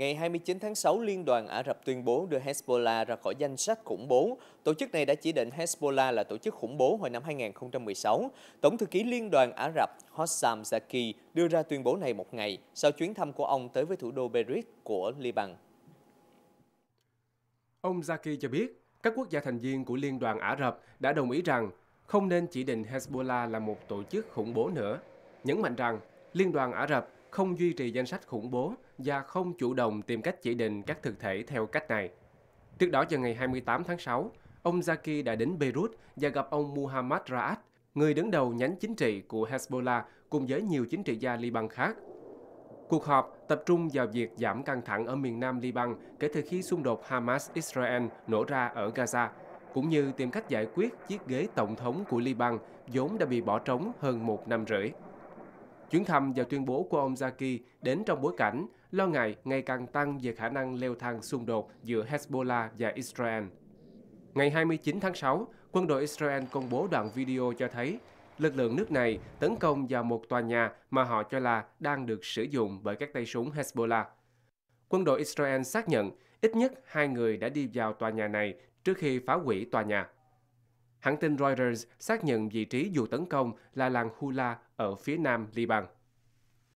Ngày 29 tháng 6, Liên đoàn Ả Rập tuyên bố đưa Hezbollah ra khỏi danh sách khủng bố. Tổ chức này đã chỉ định Hezbollah là tổ chức khủng bố hồi năm 2016. Tổng thư ký Liên đoàn Ả Rập Hossam Zaki đưa ra tuyên bố này một ngày sau chuyến thăm của ông tới với thủ đô Beirut của Liban. Ông Zaki cho biết, các quốc gia thành viên của Liên đoàn Ả Rập đã đồng ý rằng không nên chỉ định Hezbollah là một tổ chức khủng bố nữa, nhấn mạnh rằng Liên đoàn Ả Rập không duy trì danh sách khủng bố và không chủ động tìm cách chỉ định các thực thể theo cách này. Trước đó vào ngày 28 tháng 6, ông Zaki đã đến Beirut và gặp ông Muhammad Raad, người đứng đầu nhánh chính trị của Hezbollah cùng với nhiều chính trị gia Liban khác. Cuộc họp tập trung vào việc giảm căng thẳng ở miền nam Liban kể từ khi xung đột Hamas-Israel nổ ra ở Gaza, cũng như tìm cách giải quyết chiếc ghế tổng thống của Liban vốn đã bị bỏ trống hơn một năm rưỡi. Chuyến thăm và tuyên bố của ông Zaki đến trong bối cảnh lo ngại ngày càng tăng về khả năng leo thang xung đột giữa Hezbollah và Israel. Ngày 29 tháng 6, quân đội Israel công bố đoạn video cho thấy lực lượng nước này tấn công vào một tòa nhà mà họ cho là đang được sử dụng bởi các tay súng Hezbollah. Quân đội Israel xác nhận ít nhất hai người đã đi vào tòa nhà này trước khi phá hủy tòa nhà. Hãng tin Reuters xác nhận vị trí vụ tấn công là làng Hula ở phía nam Liban.